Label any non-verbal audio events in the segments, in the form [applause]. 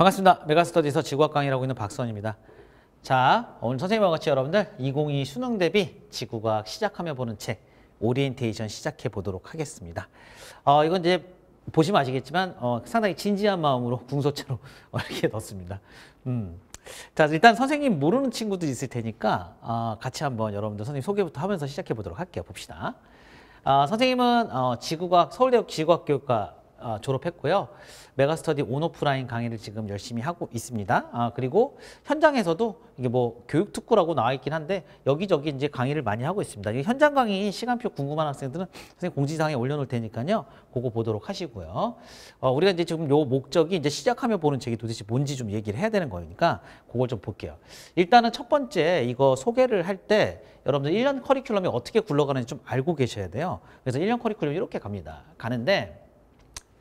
반갑습니다. 메가스터디에서 지구학 강의라고 있는 박선입니다. 자, 오늘 선생님과 같이 여러분들 2022 수능 대비 지구과학 시작하며 보는 책 오리엔테이션 시작해 보도록 하겠습니다. 어, 이건 이제 보시면 아시겠지만 어, 상당히 진지한 마음으로 궁서체로 [laughs] 이렇게 넣습니다. 음. 자, 일단 선생님 모르는 친구도 있을 테니까 어, 같이 한번 여러분들 선생님 소개부터 하면서 시작해 보도록 할게요. 봅시다. 어, 선생님은 어, 지구과학 서울대학 지구과학 교육과 어, 졸업했고요. 메가스터디 온오프라인 강의를 지금 열심히 하고 있습니다. 아, 그리고 현장에서도 이게 뭐 교육 특구라고 나와 있긴 한데 여기저기 이제 강의를 많이 하고 있습니다. 현장 강의 시간표 궁금한 학생들은 선생님 공지사항에 올려놓을 테니까요. 그거 보도록 하시고요. 어, 우리가 이제 지금 요 목적이 이제 시작하며 보는 책이 도대체 뭔지 좀 얘기를 해야 되는 거니까 그걸 좀 볼게요. 일단은 첫 번째 이거 소개를 할 때 여러분들 1년 커리큘럼이 어떻게 굴러가는지 좀 알고 계셔야 돼요. 그래서 1년 커리큘럼 이렇게 갑니다. 가는데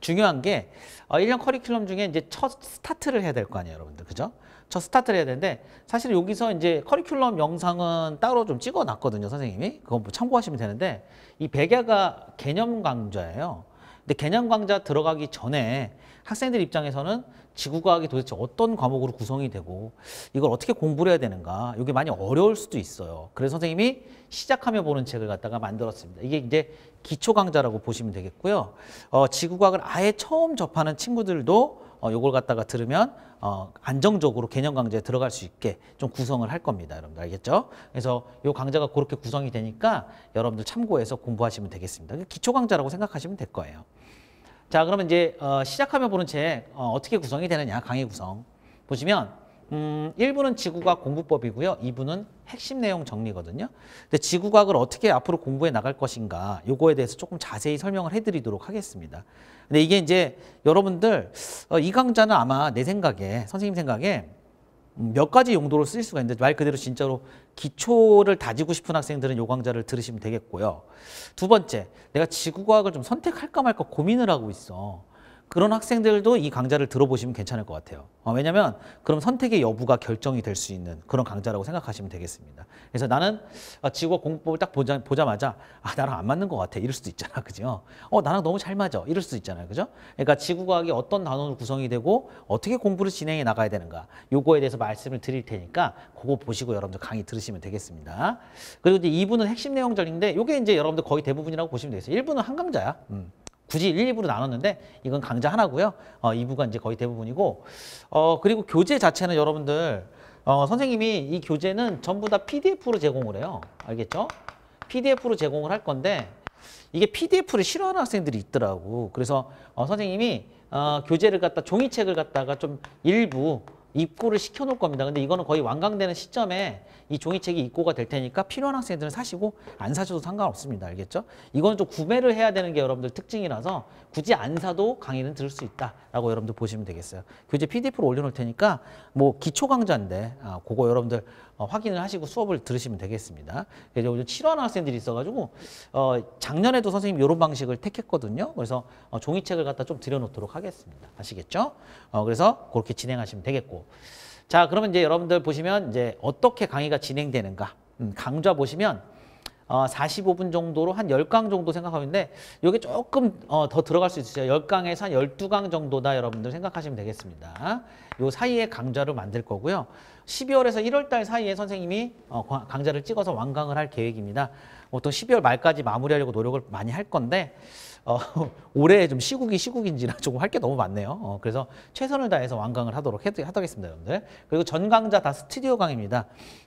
중요한 게 어, 일년 커리큘럼 중에 이제 첫 스타트를 해야 될 거 아니에요, 여러분들. 그죠? 첫 스타트를 해야 되는데 사실 여기서 이제 커리큘럼 영상은 따로 좀 찍어 놨거든요, 선생님이. 그건 뭐 참고하시면 되는데 이 백야가 개념 강좌예요. 근데 개념 강좌 들어가기 전에 학생들 입장에서는 지구과학이 도대체 어떤 과목으로 구성이 되고 이걸 어떻게 공부를 해야 되는가 이게 많이 어려울 수도 있어요. 그래서 선생님이 시작하며 보는 책을 갖다가 만들었습니다. 이게 이제 기초 강좌라고 보시면 되겠고요. 어, 지구과학을 아예 처음 접하는 친구들도 이 어, 요걸 갖다가 들으면 어, 안정적으로 개념 강좌에 들어갈 수 있게 좀 구성을 할 겁니다. 여러분들 알겠죠? 그래서 이 강좌가 그렇게 구성이 되니까 여러분들 참고해서 공부하시면 되겠습니다. 기초 강좌라고 생각하시면 될 거예요. 자, 그러면 이제 어, 시작하며 보는 책 어, 떻게 구성이 되느냐 강의 구성 보시면 음, 1부는 지구과 공부법이고요. 2부는 핵심 내용 정리거든요. 근데 지구과학을 어떻게 앞으로 공부해 나갈 것인가 요거에 대해서 조금 자세히 설명을 해드리도록 하겠습니다. 근데 이게 이제 여러분들 어, 이 강좌는 아마 내 생각에 선생님 생각에 몇 가지 용도로 쓰일 수가 있는데 말 그대로 진짜로 기초를 다지고 싶은 학생들은 요 강좌를 들으시면 되겠고요. 두 번째, 내가 지구과학을 좀 선택할까 말까 고민을 하고 있어. 그런 학생들도 이 강좌를 들어보시면 괜찮을 것 같아요. 어, 왜냐하면 그럼 선택의 여부가 결정이 될 수 있는 그런 강좌라고 생각하시면 되겠습니다. 그래서 나는 지구와 아, 공법을 딱 보자, 보자마자 아 나랑 안 맞는 것 같아 이럴 수도 있잖아, [laughs] 그죠? 어 나랑 너무 잘 맞아 이럴 수도 있잖아요, 그죠? 그러니까 지구과학이 어떤 단원으로 구성이 되고 어떻게 공부를 진행해 나가야 되는가 요거에 대해서 말씀을 드릴 테니까 그거 보시고 여러분들 강의 들으시면 되겠습니다. 그리고 이제 2부는 핵심 내용 전인데 요게 이제 여러분들 거의 대부분이라고 보시면 되겠어요. 1부는 한 강좌야. 음. 굳이 1, 2부로 나눴는데 이건 강좌 하나고요. 어, 2부가 이제 거의 대부분이고 어, 그리고 교재 자체는 여러분들 어, 선생님이 이 교재는 전부 다 PDF로 제공을 해요. 알겠죠? PDF로 제공을 할 건데 이게 PDF를 싫어하는 학생들이 있더라고. 그래서 어, 선생님이 어, 교재를 갖다 종이책을 갖다가 좀 일부 입고를 시켜놓을 겁니다. 근데 이거는 거의 완강되는 시점에 이 종이책이 입고가 될 테니까 필요한 학생들은 사시고 안 사셔도 상관없습니다. 알겠죠? 이건 좀 구매를 해야 되는 게 여러분들 특징이라서 굳이 안 사도 강의는 들을 수 있다라고 여러분들 보시면 되겠어요. 교재 PDF로 올려놓을 테니까 뭐 기초 강좌인데 아, 그거 여러분들 어, 확인을 하시고 수업을 들으시면 되겠습니다. 그래서 요즘 싫어하는 학생들이 있어가지고 어, 작년에도 선생님 이런 방식을 택했거든요. 그래서 어, 종이책을 갖다 좀 들여놓도록 하겠습니다. 아시겠죠? 어, 그래서 그렇게 진행하시면 되겠고 자 그러면 이제 여러분들 보시면 이제 어떻게 강의가 진행되는가 음, 강좌 보시면 어, 45분 정도로 한 10강 정도 생각하는데 여기 조금 어, 더 들어갈 수 있어요. 10강에서 한 12강 정도다 여러분들 생각하시면 되겠습니다. 요 사이에 강좌를 만들 거고요. 12월에서 1월달 사이에 선생님이 어, 강좌를 찍어서 완강을 할 계획입니다. 보통 뭐 12월 말까지 마무리하려고 노력을 많이 할 건데 어, [laughs] 올해 좀 시국이 시국인지라 [laughs] 조금 할 게 너무 많네요. 어, 그래서 최선을 다해서 완강을 하도록 해, 하겠습니다, 여러분들. 그리고 전 강좌 다 스튜디오 강입니다.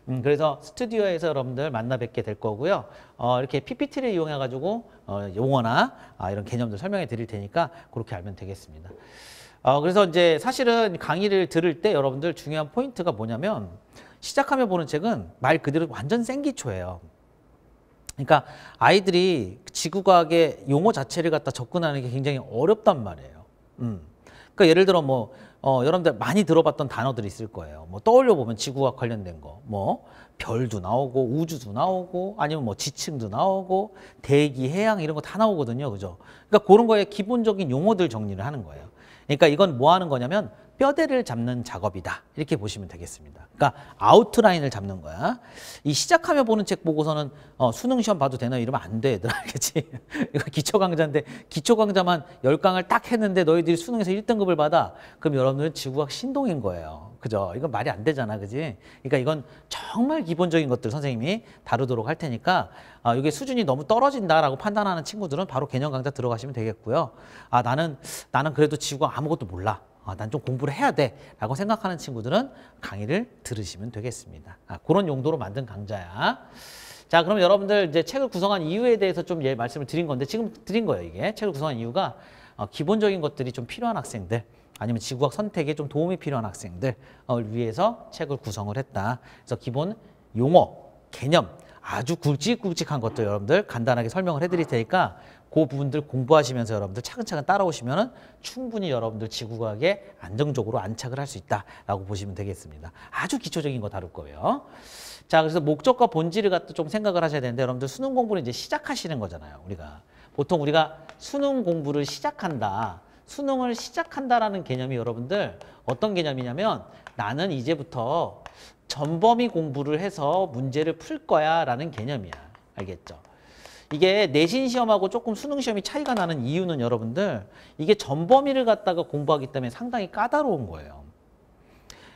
음, 그래서 스튜디오에서 여러분들 만나 뵙게 될 거고요. 어, 이렇게 PPT를 이용해가지고 어, 용어나 아, 이런 개념들 설명해 드릴 테니까 그렇게 알면 되겠습니다. 어, 그래서 이제 사실은 강의를 들을 때 여러분들 중요한 포인트가 뭐냐면 시작하며 보는 책은 말 그대로 완전 생기초예요. 그러니까 아이들이 지구과학의 용어 자체를 갖다 접근하는 게 굉장히 어렵단 말이에요. 음. 그러니까 예를 들어 뭐 어, 여러분들 많이 들어봤던 단어들이 있을 거예요. 뭐 떠올려 보면 지구학 관련된 거, 뭐 별도 나오고 우주도 나오고 아니면 뭐 지층도 나오고 대기, 해양 이런 거 다 나오거든요, 그죠? 그러니까 그런 거에 기본적인 용어들 정리를 하는 거예요. 그러니까 이건 뭐 하는 거냐면 뼈대를 잡는 작업이다. 이렇게 보시면 되겠습니다. 그러니까 아웃라인을 잡는 거야. 이 시작하며 보는 책 보고서는 어, 수능 시험 봐도 되나 이러면 안 돼, 얘들아. [laughs] 알겠지? 이거 기초 강좌인데 기초 강좌만 열강을딱 했는데 너희들이 수능에서 일등급을 받아. 그럼 여러분들은 지구학 신동인 거예요. 그죠? 이건 말이 안 되잖아. 그지? 그러니까 이건 정말 기본적인 것들 선생님이 다루도록 할 테니까 아, 이게 수준이 너무 떨어진다라고 판단하는 친구들은 바로 개념 강좌 들어가시면 되겠고요. 아, 나는 나는 그래도 지구학 아무것도 몰라. 아, 난 좀 공부를 해야 돼 라고 생각하는 친구들은 강의를 들으시면 되겠습니다. 아, 그런 용도로 만든 강좌야. 자, 그럼 여러분들 이제 책을 구성한 이유에 대해서 좀 예, 말씀을 드린 건데 지금 드린 거예요, 이게. 책을 구성한 이유가 어, 기본적인 것들이 좀 필요한 학생들 아니면 지구학 선택에 좀 도움이 필요한 학생들을 어, 위해서 책을 구성을 했다. 그래서 기본 용어, 개념, 아주 굵직굵직한 것도 여러분들 간단하게 설명을 해드릴 테니까 그 부분들 공부하시면서 여러분들 차근차근 따라오시면 충분히 여러분들 지구과학에 안정적으로 안착을 할 수 있다라고 보시면 되겠습니다. 아주 기초적인 거 다룰 거예요. 자, 그래서 목적과 본질을 갖다 좀 생각을 하셔야 되는데 여러분들 수능 공부를 이제 시작하시는 거잖아요. 우리가 보통 우리가 수능 공부를 시작한다. 수능을 시작한다라는 개념이 여러분들 어떤 개념이냐면 나는 이제부터 전범위 공부를 해서 문제를 풀 거야 라는 개념이야. 알겠죠? 이게 내신 시험하고 조금 수능 시험이 차이가 나는 이유는 여러분들 이게 전범위를 갖다가 공부하기 때문에 상당히 까다로운 거예요.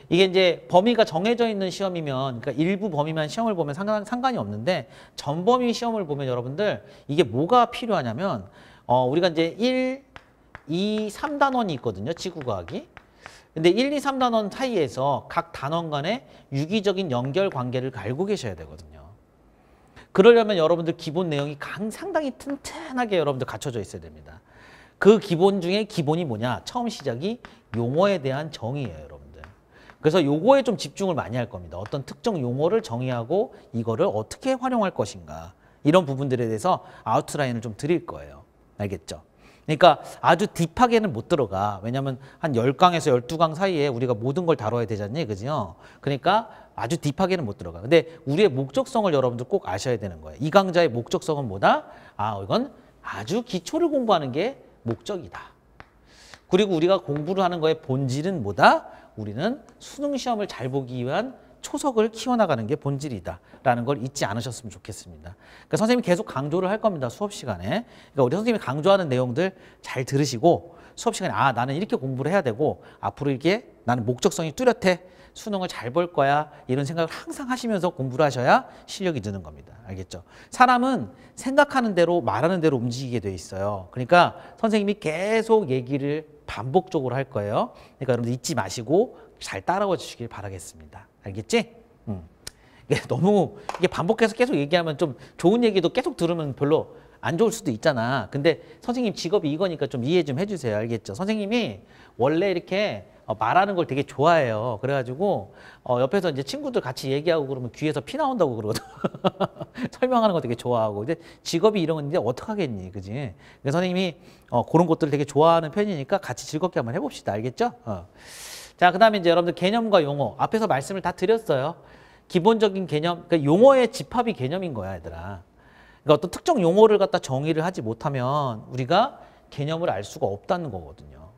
이게 이제 범위가 정해져 있는 시험이면 그러니까 일부 범위만 시험을 보면 상관, 상관이 없는데 전범위 시험을 보면 여러분들 이게 뭐가 필요하냐면 어, 우리가 이제 1, 2, 3단원이 있거든요. 지구과학이. 근데 1, 2, 3단원 사이에서 각 단원 간의 유기적인 연결 관계를 갈고 계셔야 되거든요. 그러려면 여러분들 기본 내용이 강, 상당히 튼튼하게 여러분들 갖춰져 있어야 됩니다. 그 기본 중에 기본이 뭐냐? 처음 시작이 용어에 대한 정의예요, 여러분들. 그래서 요거에 좀 집중을 많이 할 겁니다. 어떤 특정 용어를 정의하고 이거를 어떻게 활용할 것인가. 이런 부분들에 대해서 아웃라인을 좀 드릴 거예요. 알겠죠? 그러니까 아주 딥하게는 못 들어가. 왜냐면 한 열강에서 열두 강 사이에 우리가 모든 걸 다뤄야 되잖니, 그죠? 그러니까 아주 딥하게는 못 들어가. 근데 우리의 목적성을 여러분들 꼭 아셔야 되는 거예요. 이 강좌의 목적성은 뭐다? 아, 이건 아주 기초를 공부하는 게 목적이다. 그리고 우리가 공부를 하는 거의 본질은 뭐다? 우리는 수능 시험을 잘 보기 위한 초석을 키워나가는 게 본질이다라는 걸 잊지 않으셨으면 좋겠습니다. 그러니까 선생님이 계속 강조를 할 겁니다. 수업 시간에. 그러니까 우리 선생님이 강조하는 내용들 잘 들으시고 수업 시간에 아 나는 이렇게 공부를 해야 되고 앞으로 이게 나는 목적성이 뚜렷해 수능을 잘 볼 거야 이런 생각을 항상 하시면서 공부를 하셔야 실력이 느는 겁니다. 알겠죠? 사람은 생각하는 대로 말하는 대로 움직이게 돼 있어요. 그러니까 선생님이 계속 얘기를 반복적으로 할 거예요. 그러니까 여러분 잊지 마시고 잘 따라와 주시길 바라겠습니다. 알겠지? 응. 음. 이게 [laughs] 너무 이게 반복해서 계속 얘기하면 좀 좋은 얘기도 계속 들으면 별로 안 좋을 수도 있잖아. 근데 선생님 직업이 이거니까 좀 이해 좀 해주세요. 알겠죠? 선생님이 원래 이렇게 어, 말하는 걸 되게 좋아해요. 그래가지고 어, 옆에서 이제 친구들 같이 얘기하고 그러면 귀에서 피 나온다고 그러거든. [laughs] 설명하는 거 되게 좋아하고. 이제 직업이 이런 건데 어떡하겠니, 그지? 선생님이 어, 그런 것들을 되게 좋아하는 편이니까 같이 즐겁게 한번 해봅시다. 알겠죠? 어. 자, 그 다음에 이제 여러분들 개념과 용어. 앞에서 말씀을 다 드렸어요. 기본적인 개념, 그니까 용어의 집합이 개념인 거야, 얘들아. 그러니까 어떤 특정 용어를 갖다 정의를 하지 못하면 우리가 개념을 알 수가 없다는 거거든요.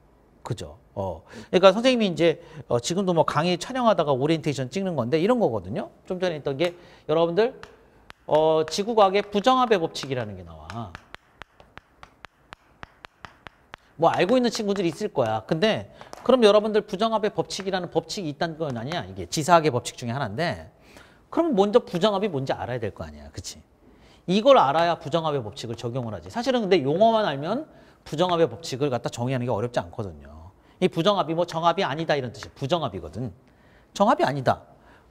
그죠? 어. 그러니까 선생님이 이제 어, 지금도 뭐 강의 촬영하다가 오리엔테이션 찍는 건데 이런 거거든요. 좀 전에 있던 게 여러분들 어, 지구과학의 부정합의 법칙이라는 게 나와. 뭐 알고 있는 친구들이 있을 거야. 근데 그럼 여러분들 부정합의 법칙이라는 법칙이 있다는 건 아니야. 이게 지사학의 법칙 중에 하나인데 그럼 먼저 부정합이 뭔지 알아야 될 거 아니야. 그치? 이걸 알아야 부정합의 법칙을 적용을 하지. 사실은 근데 용어만 알면 부정합의 법칙을 갖다 정의하는 게 어렵지 않거든요. 이 부정합이 뭐 정합이 아니다 이런 뜻이 부정합이거든. 정합이 아니다.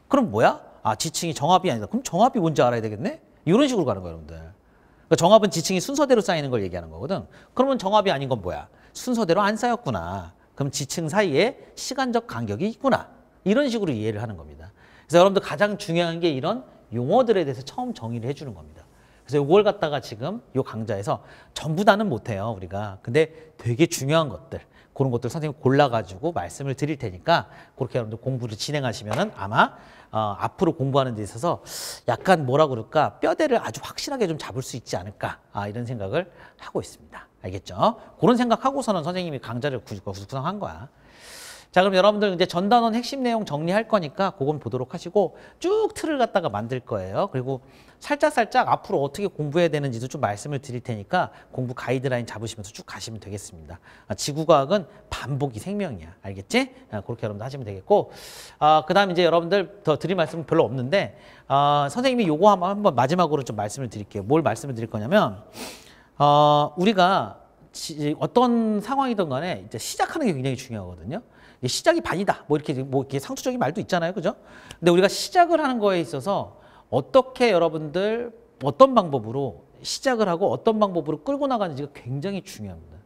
그럼 뭐야? 아 지칭이 정합이 아니다. 그럼 정합이 뭔지 알아야 되겠네? 이런 식으로 가는 거예요 여러분들. 그러니까 정합은 지칭이 순서대로 쌓이는 걸 얘기하는 거거든. 그러면 정합이 아닌 건 뭐야? 순서대로 안 쌓였구나. 그럼 지층 사이에 시간적 간격이 있구나. 이런 식으로 이해를 하는 겁니다. 그래서 여러분들 가장 중요한 게 이런 용어들에 대해서 처음 정의를 해주는 겁니다. 그래서 이걸 갖다가 지금 이 강좌에서 전부 다는 못해요, 우리가. 근데 되게 중요한 것들, 그런 것들 선생님 골라가지고 말씀을 드릴 테니까 그렇게 여러분들 공부를 진행하시면 아마 어, 앞으로 공부하는 데 있어서 약간 뭐라 그럴까 뼈대를 아주 확실하게 좀 잡을 수 있지 않을까 아, 이런 생각을 하고 있습니다. 알겠죠? 그런 생각하고서는 선생님이 강좌를 구성한 거야. 자 그럼 여러분들 이제 전단원 핵심 내용 정리할 거니까 그건 보도록 하시고 쭉 틀을 갖다가 만들 거예요. 그리고 살짝살짝 앞으로 어떻게 공부해야 되는지도 좀 말씀을 드릴 테니까 공부 가이드라인 잡으시면서 쭉 가시면 되겠습니다. 아, 지구과학은 반복이 생명이야. 알겠지? 아, 그렇게 여러분들 하시면 되겠고 아, 그 다음 이제 여러분들 더 드릴 말씀은 별로 없는데 아, 선생님이 요거 한번, 한번 마지막으로 좀 말씀을 드릴게요. 뭘 말씀을 드릴 거냐면 어, 우리가 지, 어떤 상황이든 간에 이제 시작하는 게 굉장히 중요하거든요. 시작이 반이다. 뭐 이렇게 뭐 이렇게 상투적인 말도 있잖아요. 그죠? 근데 우리가 시작을 하는 거에 있어서 어떻게 여러분들 어떤 방법으로 시작을 하고 어떤 방법으로 끌고 나가는지가 굉장히 중요합니다.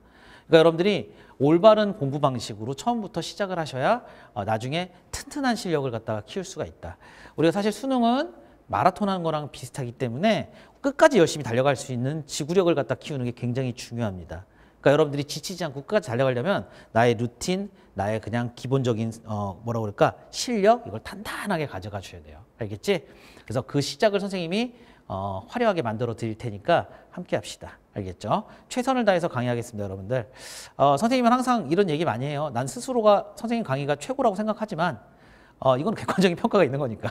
그러니까 여러분들이 올바른 공부 방식으로 처음부터 시작을 하셔야 어, 나중에 튼튼한 실력을 갖다가 키울 수가 있다. 우리가 사실 수능은 마라톤 하는 거랑 비슷하기 때문에 끝까지 열심히 달려갈 수 있는 지구력을 갖다 키우는 게 굉장히 중요합니다. 그러니까 여러분들이 지치지 않고 끝까지 달려가려면 나의 루틴, 나의 그냥 기본적인 어 뭐라고 그럴까 실력 이걸 탄탄하게 가져가 주셔야 돼요. 알겠지? 그래서 그 시작을 선생님이 어 화려하게 만들어 드릴 테니까 함께 합시다. 알겠죠? 최선을 다해서 강의하겠습니다, 여러분들. 어 선생님은 항상 이런 얘기 많이 해요. 난 스스로가 선생님 강의가 최고라고 생각하지만 어 이건 객관적인 평가가 있는 거니까.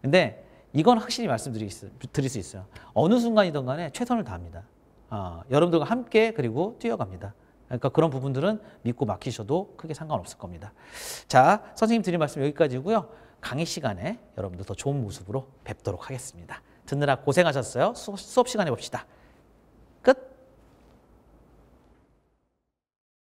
근데 이건 확실히 말씀드릴 수, 드릴 수 있어요. 어느 순간이든 간에 최선을 다합니다. 어, 여러분들과 함께 그리고 뛰어갑니다. 그러니까 그런 부분들은 믿고 맡기셔도 크게 상관없을 겁니다. 자, 선생님 드린 말씀 여기까지고요. 강의 시간에 여러분들 더 좋은 모습으로 뵙도록 하겠습니다. 듣느라 고생하셨어요. 수, 수업 시간에 봅시다.